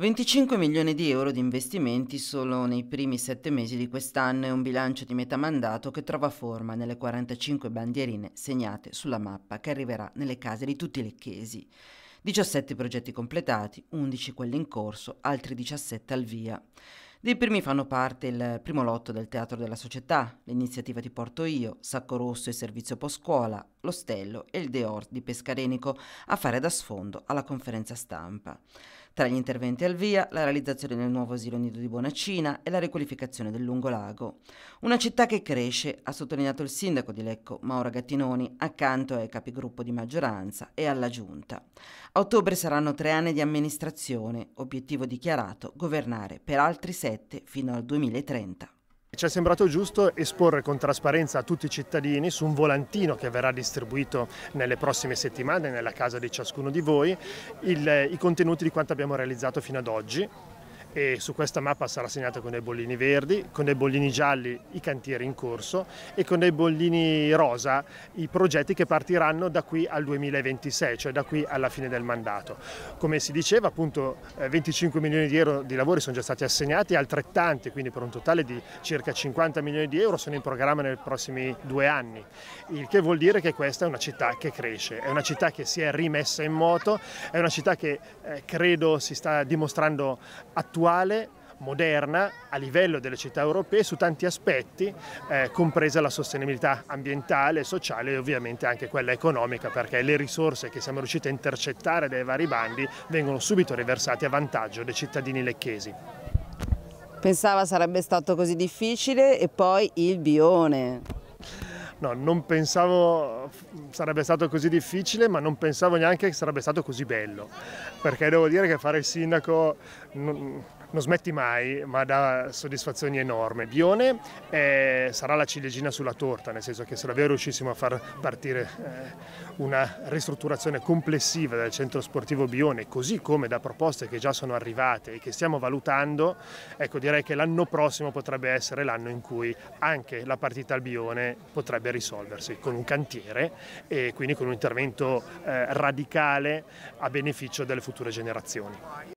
25 milioni di euro di investimenti solo nei primi sette mesi di quest'anno e un bilancio di metà mandato che trova forma nelle 45 bandierine segnate sulla mappa che arriverà nelle case di tutti i lecchesi. 17 progetti completati, 11 quelli in corso, altri 17 al via. Dei primi fanno parte il primo lotto del Teatro della Società, l'iniziativa di Porto Io, Sacco Rosso e Servizio Poscuola, l'Ostello e il Deort di Pescarenico a fare da sfondo alla conferenza stampa tra gli interventi al via, la realizzazione del nuovo asilo nido di Buonacina e la riqualificazione del Lungolago. Una città che cresce, ha sottolineato il sindaco di Lecco, Maura Gattinoni, accanto ai capigruppo di maggioranza e alla giunta. A ottobre saranno tre anni di amministrazione, obiettivo dichiarato, governare per altri sette fino al 2030. Ci è sembrato giusto esporre con trasparenza a tutti i cittadini su un volantino che verrà distribuito nelle prossime settimane nella casa di ciascuno di voi il, i contenuti di quanto abbiamo realizzato fino ad oggi e su questa mappa sarà segnata con dei bollini verdi, con dei bollini gialli i cantieri in corso e con dei bollini rosa i progetti che partiranno da qui al 2026, cioè da qui alla fine del mandato. Come si diceva appunto 25 eh, milioni di euro di lavori sono già stati assegnati, altrettanti, quindi per un totale di circa 50 milioni di euro sono in programma nei prossimi due anni, il che vuol dire che questa è una città che cresce, è una città che si è rimessa in moto, è una città che eh, credo si sta dimostrando attuale attuale moderna a livello delle città europee su tanti aspetti, eh, compresa la sostenibilità ambientale, sociale e ovviamente anche quella economica, perché le risorse che siamo riusciti a intercettare dai vari bandi vengono subito riversate a vantaggio dei cittadini lecchesi. Pensava sarebbe stato così difficile e poi il bione. No, non pensavo sarebbe stato così difficile, ma non pensavo neanche che sarebbe stato così bello, perché devo dire che fare il sindaco... Non non smetti mai, ma dà soddisfazioni enormi. Bione eh, sarà la ciliegina sulla torta, nel senso che se davvero riuscissimo a far partire eh, una ristrutturazione complessiva del centro sportivo Bione, così come da proposte che già sono arrivate e che stiamo valutando, ecco direi che l'anno prossimo potrebbe essere l'anno in cui anche la partita al Bione potrebbe risolversi con un cantiere e quindi con un intervento eh, radicale a beneficio delle future generazioni.